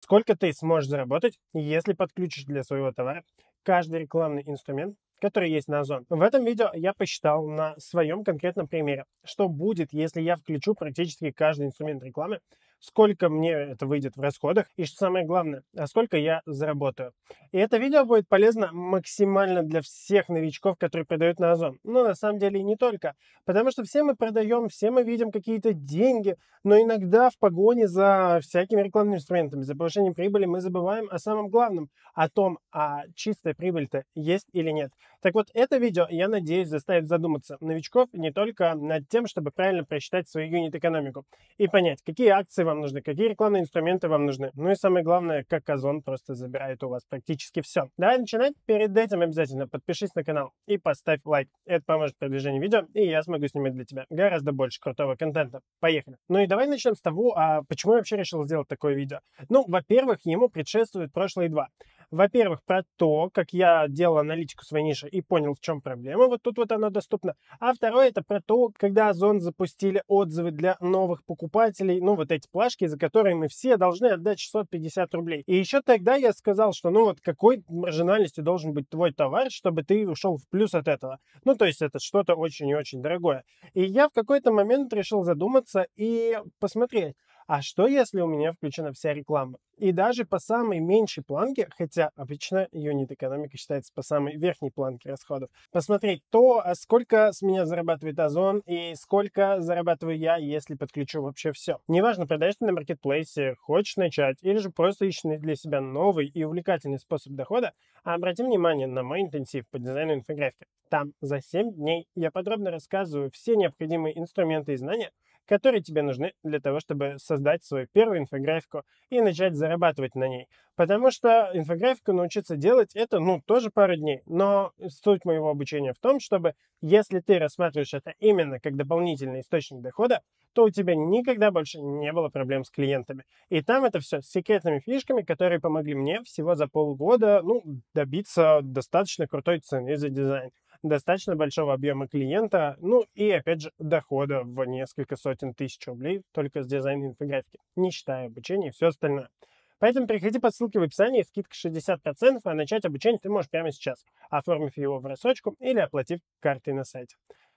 Сколько ты сможешь заработать, если подключишь для своего товара каждый рекламный инструмент, который есть на Озон. В этом видео я посчитал на своем конкретном примере, что будет, если я включу практически каждый инструмент рекламы сколько мне это выйдет в расходах и, что самое главное, а сколько я заработаю. И это видео будет полезно максимально для всех новичков, которые продают на Озон. Но на самом деле и не только. Потому что все мы продаем, все мы видим какие-то деньги, но иногда в погоне за всякими рекламными инструментами, за повышением прибыли мы забываем о самом главном, о том, а чистая прибыль-то есть или нет. Так вот, это видео, я надеюсь, заставит задуматься новичков не только над тем, чтобы правильно просчитать свою юнит-экономику и понять, какие акции вам нужны, какие рекламные инструменты вам нужны. Ну и самое главное, как Озон просто забирает у вас практически все. Давай начинать. Перед этим обязательно подпишись на канал и поставь лайк. Это поможет продвижению видео, и я смогу снимать для тебя гораздо больше крутого контента. Поехали. Ну и давай начнем с того, а почему я вообще решил сделать такое видео. Ну, во-первых, ему предшествуют прошлые два. Во-первых, про то, как я делал аналитику своей ниши и понял, в чем проблема. Вот тут вот она доступна. А второе, это про то, когда Озон запустили отзывы для новых покупателей. Ну, вот эти плашки, за которые мы все должны отдать 650 рублей. И еще тогда я сказал, что ну вот какой маржинальностью должен быть твой товар, чтобы ты ушел в плюс от этого. Ну, то есть это что-то очень и очень дорогое. И я в какой-то момент решил задуматься и посмотреть, а что если у меня включена вся реклама? И даже по самой меньшей планке, хотя обычно юнит экономика считается по самой верхней планке расходов, посмотреть то, а сколько с меня зарабатывает Озон и сколько зарабатываю я, если подключу вообще все. Неважно, продаешь ты на маркетплейсе, хочешь начать, или же просто ищешь для себя новый и увлекательный способ дохода, обрати внимание на мой интенсив по дизайну инфографики. Там за 7 дней я подробно рассказываю все необходимые инструменты и знания, которые тебе нужны для того, чтобы создать свою первую инфографику и начать зарабатывать на ней. Потому что инфографику научиться делать это, ну, тоже пару дней. Но суть моего обучения в том, чтобы если ты рассматриваешь это именно как дополнительный источник дохода, то у тебя никогда больше не было проблем с клиентами. И там это все с секретными фишками, которые помогли мне всего за полгода ну, добиться достаточно крутой цены за дизайн достаточно большого объема клиента, ну и, опять же, дохода в несколько сотен тысяч рублей только с дизайна инфографики, не считая обучения и все остальное. Поэтому переходи по ссылке в описании, скидка 60%, а начать обучение ты можешь прямо сейчас, оформив его в рассрочку или оплатив картой на сайте.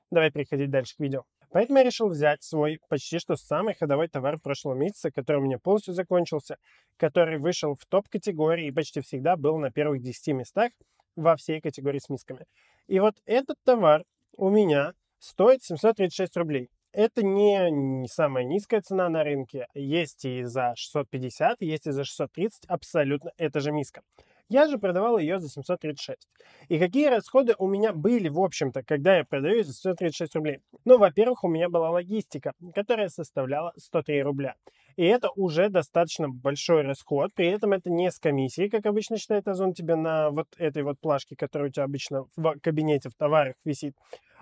Давай переходить дальше к видео. Поэтому я решил взять свой почти что самый ходовой товар прошлого месяца, который у меня полностью закончился, который вышел в топ-категории и почти всегда был на первых 10 местах во всей категории с мисками. И вот этот товар у меня стоит 736 рублей. Это не, не самая низкая цена на рынке. Есть и за 650, есть и за 630. Абсолютно это же миска. Я же продавал ее за 736. И какие расходы у меня были, в общем-то, когда я продаю ее за 736 рублей? Ну, во-первых, у меня была логистика, которая составляла 103 рубля. И это уже достаточно большой расход. При этом это не с комиссией, как обычно считает Озон тебе на вот этой вот плашке, которая у тебя обычно в кабинете в товарах висит.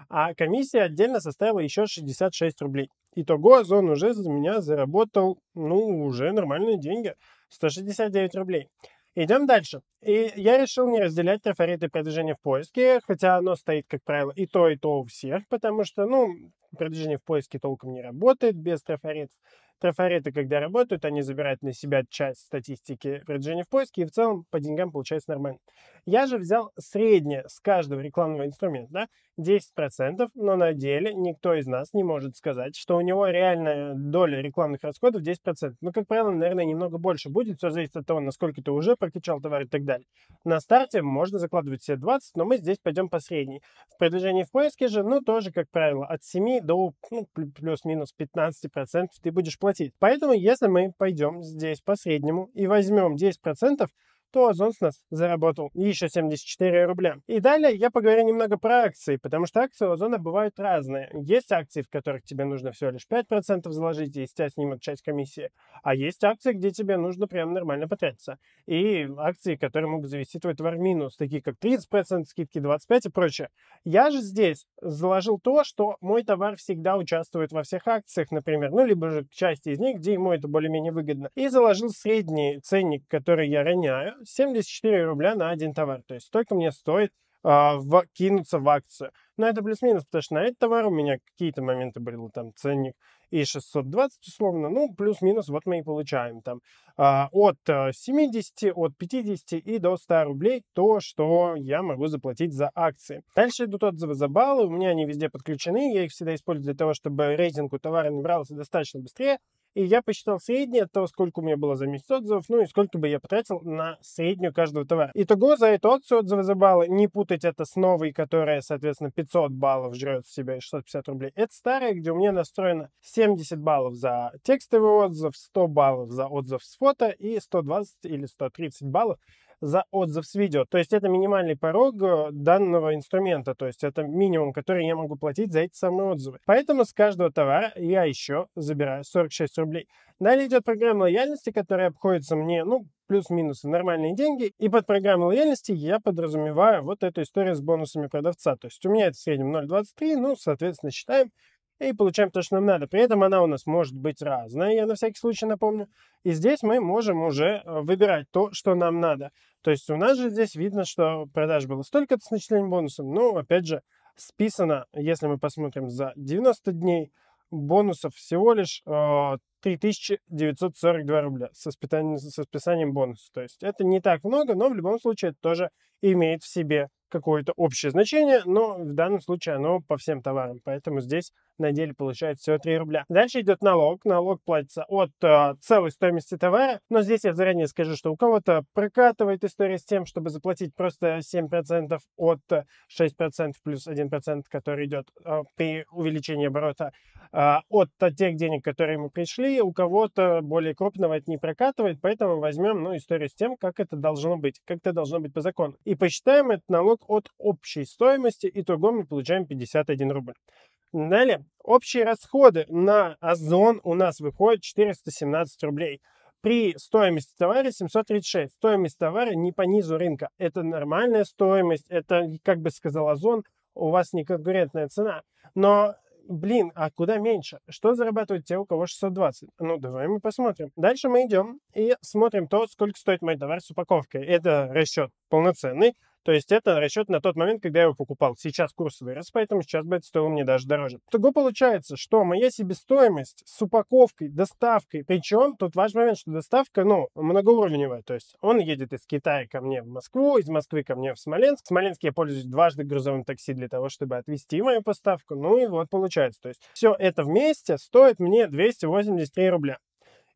А комиссия отдельно составила еще 66 рублей. Итого Озон уже за меня заработал, ну, уже нормальные деньги. 169 рублей. Идем дальше. И я решил не разделять трафареты продвижения в поиске, хотя оно стоит, как правило, и то, и то у всех, потому что, ну, продвижение в поиске толком не работает без трафаретов. Трафареты, когда работают, они забирают на себя часть статистики продвижения в поиске, и в целом по деньгам получается нормально. Я же взял среднее с каждого рекламного инструмента, да, 10%, но на деле никто из нас не может сказать, что у него реальная доля рекламных расходов 10%. Ну, как правило, наверное, немного больше будет, все зависит от того, насколько ты уже прокачал товар и так далее. На старте можно закладывать все 20, но мы здесь пойдем по средней. В продвижении в поиске же, ну, тоже, как правило, от 7 до ну, плюс-минус 15% ты будешь платить. Поэтому, если мы пойдем здесь по среднему и возьмем 10%, то Озон нас заработал еще 74 рубля. И далее я поговорю немного про акции, потому что акции у Озона бывают разные. Есть акции, в которых тебе нужно всего лишь 5% заложить, и с тебя снимут часть комиссии. А есть акции, где тебе нужно прям нормально потратиться. И акции, которые могут завести твой товар минус, такие как 30% скидки, 25% и прочее. Я же здесь заложил то, что мой товар всегда участвует во всех акциях, например, ну, либо же части из них, где ему это более-менее выгодно. И заложил средний ценник, который я роняю, 74 рубля на один товар. То есть столько мне стоит а, в, кинуться в акцию. Но это плюс-минус, потому что на этот товар у меня какие-то моменты были, там, ценник и 620 условно, ну, плюс-минус, вот мы и получаем там а, от 70, э, от 50 и до 100 рублей то, что я могу заплатить за акции. Дальше идут отзывы за баллы, у меня они везде подключены, я их всегда использую для того, чтобы рейтинг у товара набрался достаточно быстрее, и я посчитал среднее, того, сколько у меня было за месяц отзывов, ну и сколько бы я потратил на среднюю каждого товара. Итого за эту акцию отзывы за баллы, не путать это с новой, которая, соответственно, 500 баллов жрет в себя и 650 рублей. Это старая, где у меня настроено 70 баллов за текстовый отзыв, 100 баллов за отзыв с фото и 120 или 130 баллов за отзыв с видео. То есть это минимальный порог э, данного инструмента, то есть это минимум, который я могу платить за эти самые отзывы. Поэтому с каждого товара я еще забираю 46 рублей. Далее идет программа лояльности, которая обходится мне, ну, плюс-минус нормальные деньги. И под программой лояльности я подразумеваю вот эту историю с бонусами продавца. То есть у меня это в среднем 0,23, ну, соответственно, считаем и получаем то, что нам надо. При этом она у нас может быть разная, я на всякий случай напомню. И здесь мы можем уже э, выбирать то, что нам надо. То есть у нас же здесь видно, что продаж было столько-то с начислением бонусом. Ну, опять же, списано, если мы посмотрим за 90 дней, бонусов всего лишь э, 3942 рубля со списанием, со списанием бонуса. То есть это не так много, но в любом случае это тоже имеет в себе какое-то общее значение, но в данном случае оно по всем товарам, поэтому здесь на деле получается всего 3 рубля. Дальше идет налог. Налог платится от э, целой стоимости товара, но здесь я заранее скажу, что у кого-то прокатывает история с тем, чтобы заплатить просто 7% от 6% э, плюс 1%, который идет э, при увеличении оборота э, от тех денег, которые ему пришли, у кого-то более крупного это не прокатывает, поэтому возьмем ну, историю с тем, как это должно быть, как это должно быть по закону. И посчитаем этот налог от общей стоимости, и кругом мы получаем 51 рубль. Далее, общие расходы на озон у нас выходят 417 рублей при стоимости товара 736. Стоимость товара не по низу рынка. Это нормальная стоимость, это, как бы сказал Озон, у вас не конкурентная цена. Но блин, а куда меньше? Что зарабатывают те, у кого 620? Ну, давай мы посмотрим. Дальше мы идем и смотрим то, сколько стоит мой товар с упаковкой. Это расчет полноценный. То есть это расчет на тот момент, когда я его покупал. Сейчас курс вырос, поэтому сейчас бы это стоило мне даже дороже. Того получается, что моя себестоимость с упаковкой, доставкой, причем тут важный момент, что доставка, ну, многоуровневая, то есть он едет из Китая ко мне в Москву, из Москвы ко мне в Смоленск. В Смоленске я пользуюсь дважды грузовым такси для того, чтобы отвезти мою поставку. Ну и вот получается, то есть все это вместе стоит мне 283 рубля.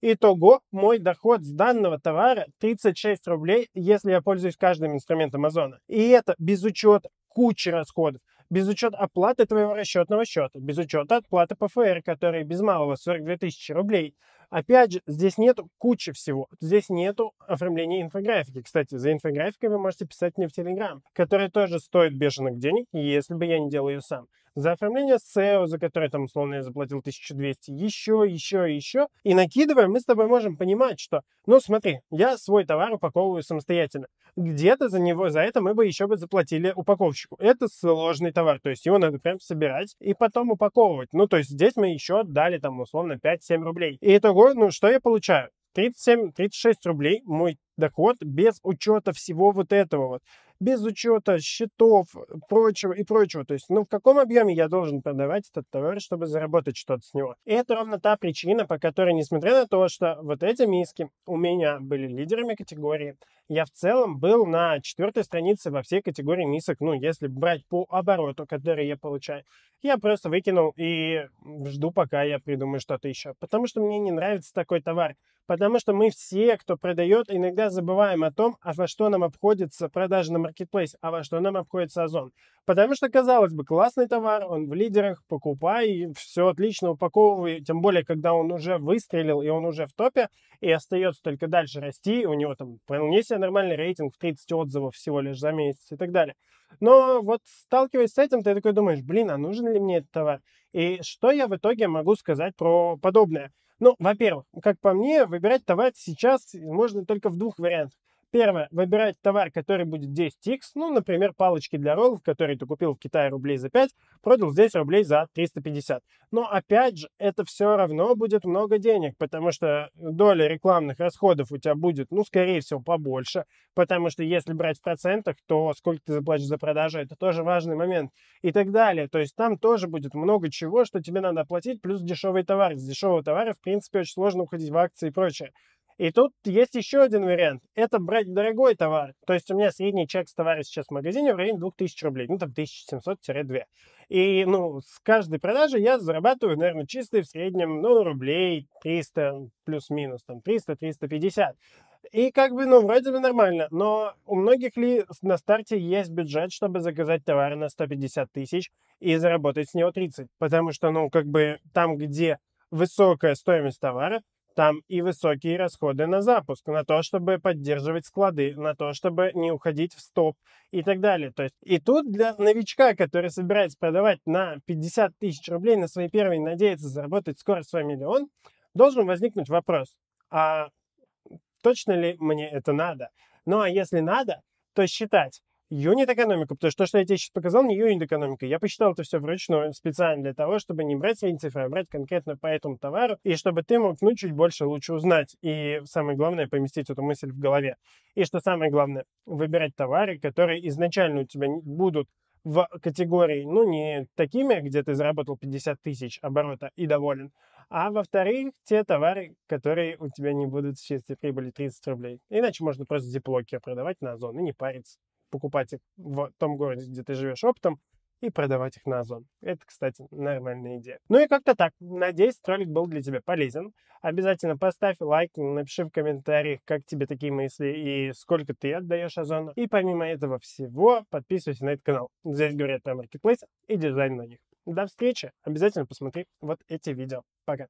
Итого мой доход с данного товара 36 рублей, если я пользуюсь каждым инструментом Озона. И это без учета кучи расходов, без учета оплаты твоего расчетного счета, без учета оплаты ПФР, которые без малого 42 тысячи рублей. Опять же, здесь нету кучи всего. Здесь нету оформления инфографики. Кстати, за инфографикой вы можете писать мне в Телеграм, которая тоже стоит бешеных денег, если бы я не делал ее сам за оформление SEO, за которое там условно я заплатил 1200, еще, еще, еще. И накидывая, мы с тобой можем понимать, что, ну смотри, я свой товар упаковываю самостоятельно. Где-то за него, за это мы бы еще бы заплатили упаковщику. Это сложный товар, то есть его надо прям собирать и потом упаковывать. Ну, то есть здесь мы еще отдали там условно 5-7 рублей. И итого, ну что я получаю? 37-36 рублей мой доход без учета всего вот этого вот без учета счетов, э, прочего и прочего. То есть, ну, в каком объеме я должен продавать этот товар, чтобы заработать что-то с него? И это ровно та причина, по которой, несмотря на то, что вот эти миски у меня были лидерами категории, я в целом был на четвертой странице во всей категории мисок. Ну, если брать по обороту, который я получаю, я просто выкинул и жду, пока я придумаю что-то еще. Потому что мне не нравится такой товар. Потому что мы все, кто продает, иногда забываем о том, а во что нам обходится продажа на маркетплейс, а во что нам обходится Озон. Потому что, казалось бы, классный товар, он в лидерах, покупай, все отлично упаковывай, тем более, когда он уже выстрелил и он уже в топе, и остается только дальше расти, у него там вполне себе нормальный рейтинг в 30 отзывов всего лишь за месяц и так далее. Но вот сталкиваясь с этим, ты такой думаешь, блин, а нужен ли мне этот товар? И что я в итоге могу сказать про подобное? Ну, во-первых, как по мне, выбирать товар сейчас можно только в двух вариантах. Первое. Выбирать товар, который будет 10x. Ну, например, палочки для роллов, которые ты купил в Китае рублей за 5, продал здесь рублей за 350. Но, опять же, это все равно будет много денег, потому что доля рекламных расходов у тебя будет, ну, скорее всего, побольше. Потому что если брать в процентах, то сколько ты заплатишь за продажу, это тоже важный момент. И так далее. То есть там тоже будет много чего, что тебе надо оплатить, плюс дешевый товар. С дешевого товара, в принципе, очень сложно уходить в акции и прочее. И тут есть еще один вариант. Это брать дорогой товар. То есть у меня средний чек с товара сейчас в магазине в районе 2000 рублей. Ну, там 1700-2. И, ну, с каждой продажи я зарабатываю, наверное, чистый в среднем, ну, рублей 300 плюс-минус, там, 300-350. И как бы, ну, вроде бы нормально, но у многих ли на старте есть бюджет, чтобы заказать товар на 150 тысяч и заработать с него 30? Потому что, ну, как бы там, где высокая стоимость товара, там и высокие расходы на запуск, на то, чтобы поддерживать склады, на то, чтобы не уходить в стоп и так далее. То есть и тут для новичка, который собирается продавать на 50 тысяч рублей на свои первые, надеется заработать скоро свой миллион, должен возникнуть вопрос, а точно ли мне это надо? Ну а если надо, то считать, Юнит экономику, потому что то, что я тебе сейчас показал, не юнит экономика. Я посчитал это все вручную специально для того, чтобы не брать средние цифры, а брать конкретно по этому товару, и чтобы ты мог, ну, чуть больше лучше узнать. И самое главное, поместить эту мысль в голове. И что самое главное, выбирать товары, которые изначально у тебя будут в категории, ну, не такими, где ты заработал 50 тысяч оборота и доволен, а во-вторых, те товары, которые у тебя не будут с чистой прибыли 30 рублей. Иначе можно просто зиплокер продавать на Озон и не париться покупать их в том городе, где ты живешь оптом, и продавать их на Озон. Это, кстати, нормальная идея. Ну и как-то так. Надеюсь, ролик был для тебя полезен. Обязательно поставь лайк, напиши в комментариях, как тебе такие мысли и сколько ты отдаешь Озону. И помимо этого всего, подписывайся на этот канал. Здесь говорят про маркетплейсы и дизайн на них. До встречи. Обязательно посмотри вот эти видео. Пока.